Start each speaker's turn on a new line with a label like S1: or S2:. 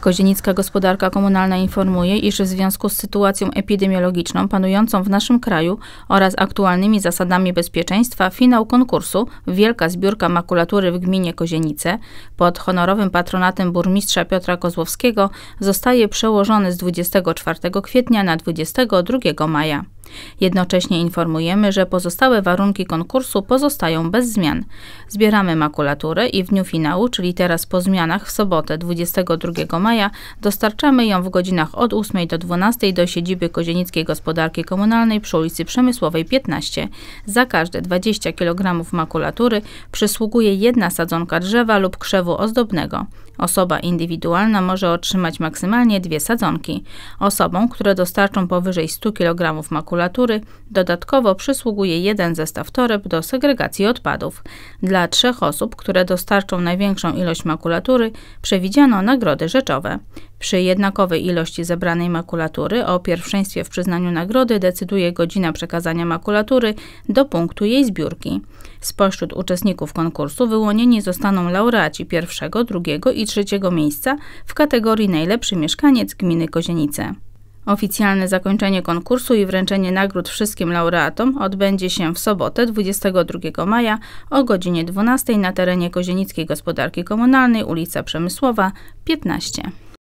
S1: Kozienicka Gospodarka Komunalna informuje, iż w związku z sytuacją epidemiologiczną panującą w naszym kraju oraz aktualnymi zasadami bezpieczeństwa finał konkursu Wielka Zbiórka Makulatury w gminie Kozienice pod honorowym patronatem burmistrza Piotra Kozłowskiego zostaje przełożony z 24 kwietnia na 22 maja. Jednocześnie informujemy, że pozostałe warunki konkursu pozostają bez zmian. Zbieramy makulaturę i w dniu finału, czyli teraz po zmianach w sobotę 22 maja, dostarczamy ją w godzinach od 8 do 12 do siedziby Kozienickiej Gospodarki Komunalnej przy ulicy Przemysłowej 15. Za każde 20 kg makulatury przysługuje jedna sadzonka drzewa lub krzewu ozdobnego. Osoba indywidualna może otrzymać maksymalnie dwie sadzonki. Osobom, które dostarczą powyżej 100 kg makulatury, makulatury. dodatkowo przysługuje jeden zestaw toreb do segregacji odpadów. Dla trzech osób, które dostarczą największą ilość makulatury, przewidziano nagrody rzeczowe. Przy jednakowej ilości zebranej makulatury o pierwszeństwie w przyznaniu nagrody decyduje godzina przekazania makulatury do punktu jej zbiórki. Spośród uczestników konkursu wyłonieni zostaną laureaci pierwszego, drugiego i trzeciego miejsca w kategorii najlepszy mieszkaniec gminy Kozienice. Oficjalne zakończenie konkursu i wręczenie nagród wszystkim laureatom odbędzie się w sobotę 22 maja o godzinie 12 na terenie Kozienickiej Gospodarki Komunalnej ulica Przemysłowa 15.